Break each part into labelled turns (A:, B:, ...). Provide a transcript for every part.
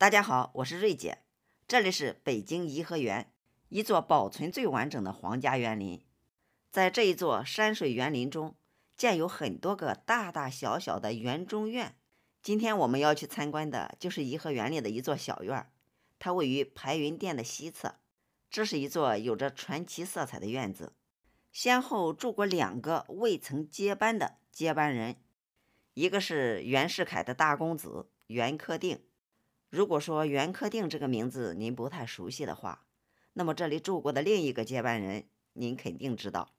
A: 大家好，我是瑞姐，这里是北京颐和园，一座保存最完整的皇家园林。在这一座山水园林中，建有很多个大大小小的园中院。今天我们要去参观的就是颐和园里的一座小院儿，它位于排云殿的西侧。这是一座有着传奇色彩的院子，先后住过两个未曾接班的接班人，一个是袁世凯的大公子袁克定。如果说袁克定这个名字您不太熟悉的话，那么这里住过的另一个接班人您肯定知道，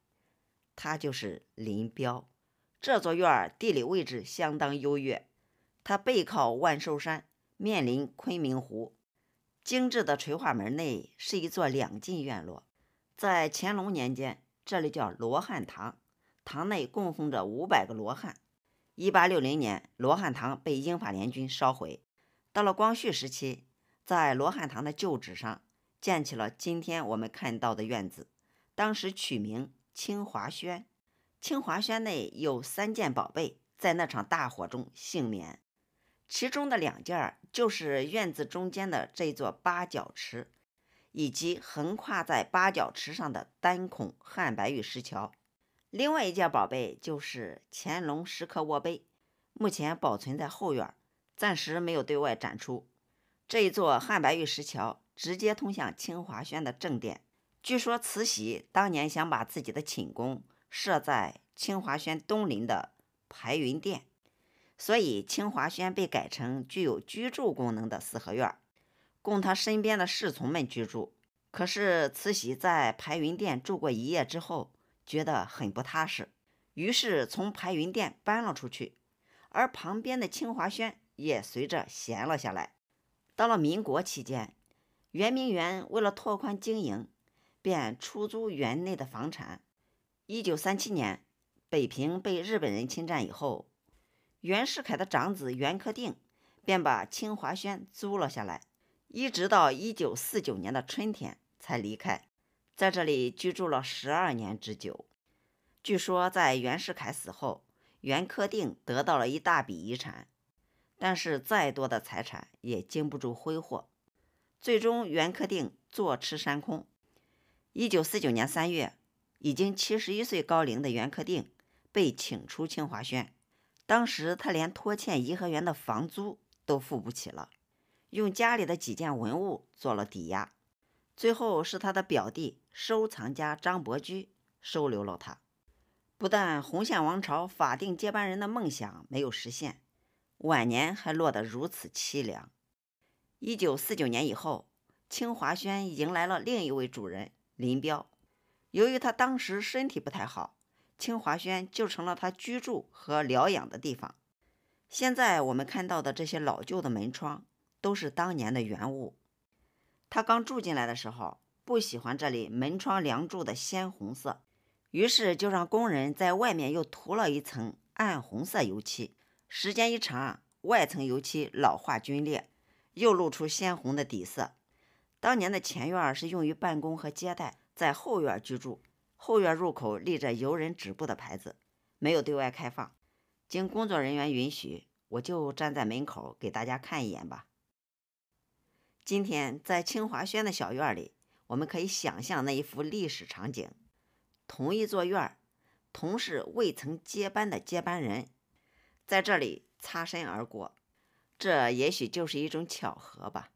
A: 他就是林彪。这座院儿地理位置相当优越，它背靠万寿山，面临昆明湖。精致的垂花门内是一座两进院落。在乾隆年间，这里叫罗汉堂，堂内供奉着五百个罗汉。一八六零年，罗汉堂被英法联军烧毁。到了光绪时期，在罗汉堂的旧址上建起了今天我们看到的院子，当时取名清华轩。清华轩内有三件宝贝在那场大火中幸免，其中的两件就是院子中间的这座八角池，以及横跨在八角池上的单孔汉白玉石桥。另外一件宝贝就是乾隆石刻卧碑，目前保存在后院。暂时没有对外展出。这一座汉白玉石桥直接通向清华轩的正殿。据说慈禧当年想把自己的寝宫设在清华轩东邻的排云殿，所以清华轩被改成具有居住功能的四合院，供他身边的侍从们居住。可是慈禧在排云殿住过一夜之后，觉得很不踏实，于是从排云殿搬了出去，而旁边的清华轩。也随着闲了下来。到了民国期间，圆明园为了拓宽经营，便出租园内的房产。一九三七年，北平被日本人侵占以后，袁世凯的长子袁克定便把清华轩租了下来，一直到一九四九年的春天才离开，在这里居住了十二年之久。据说，在袁世凯死后，袁克定得到了一大笔遗产。但是，再多的财产也经不住挥霍，最终袁克定坐吃山空。一九四九年三月，已经七十一岁高龄的袁克定被请出清华轩。当时他连拖欠颐和园的房租都付不起了，用家里的几件文物做了抵押。最后是他的表弟收藏家张伯驹收留了他。不但洪宪王朝法定接班人的梦想没有实现。晚年还落得如此凄凉。一九四九年以后，清华轩迎来了另一位主人林彪。由于他当时身体不太好，清华轩就成了他居住和疗养的地方。现在我们看到的这些老旧的门窗都是当年的原物。他刚住进来的时候不喜欢这里门窗梁柱的鲜红色，于是就让工人在外面又涂了一层暗红色油漆。时间一长，外层油漆老化龟裂，又露出鲜红的底色。当年的前院是用于办公和接待，在后院居住。后院入口立着“游人止步”的牌子，没有对外开放。经工作人员允许，我就站在门口给大家看一眼吧。今天在清华轩的小院里，我们可以想象那一幅历史场景：同一座院儿，同是未曾接班的接班人。在这里擦身而过，这也许就是一种巧合吧。